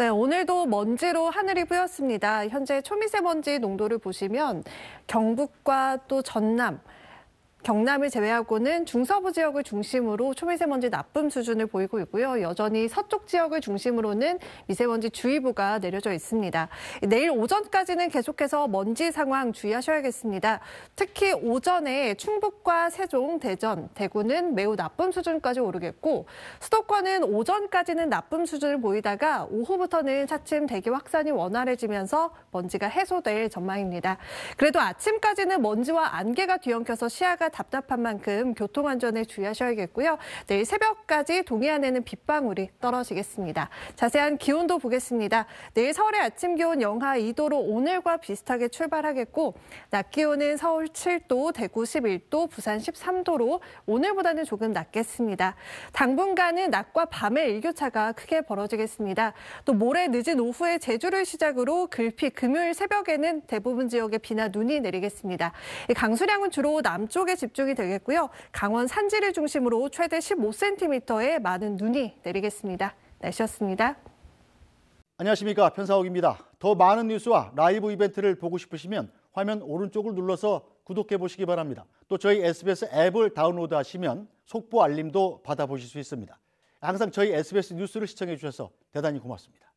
네, 오늘도 먼지로 하늘이 뿌였습니다. 현재 초미세먼지 농도를 보시면 경북과 또 전남, 경남을 제외하고는 중서부 지역을 중심으로 초미세먼지 나쁨 수준을 보이고 있고요. 여전히 서쪽 지역을 중심으로는 미세먼지 주의보가 내려져 있습니다. 내일 오전까지는 계속해서 먼지 상황 주의하셔야겠습니다. 특히 오전에 충북과 세종, 대전, 대구는 매우 나쁨 수준까지 오르겠고 수도권은 오전까지는 나쁨 수준을 보이다가 오후부터는 차츰 대기 확산이 원활해지면서 먼지가 해소될 전망입니다. 그래도 아침까지는 먼지와 안개가 뒤엉켜서 시야가 답답한 만큼 교통안전에 주의하셔야겠고요. 내일 새벽까지 동해안에는 빗방울이 떨어지겠습니다. 자세한 기온도 보겠습니다. 내일 서울의 아침 기온 영하 2도로 오늘과 비슷하게 출발하겠고 낮 기온은 서울 7도, 대구 11도, 부산 13도로 오늘보다는 조금 낮겠습니다. 당분간은 낮과 밤의 일교차가 크게 벌어지겠습니다. 또 모레 늦은 오후에 제주를 시작으로 글피 금요일 새벽에는 대부분 지역에 비나 눈이 내리겠습니다. 강수량은 주로 남쪽에 집중이 되겠고요. 강원 산지를 중심으로 최대 15cm의 많은 눈이 내리겠습니다. 날씨였습니다. 안녕하십니까 편사옥입니다. 더 많은 뉴스와 라이브 이벤트를 보고 싶으시면 화면 오른쪽을 눌러서 구독해 보시기 바랍니다. 또 저희 SBS 앱을 다운로드 하시면 속보 알림도 받아보실 수 있습니다. 항상 저희 SBS 뉴스를 시청해 주셔서 대단히 고맙습니다.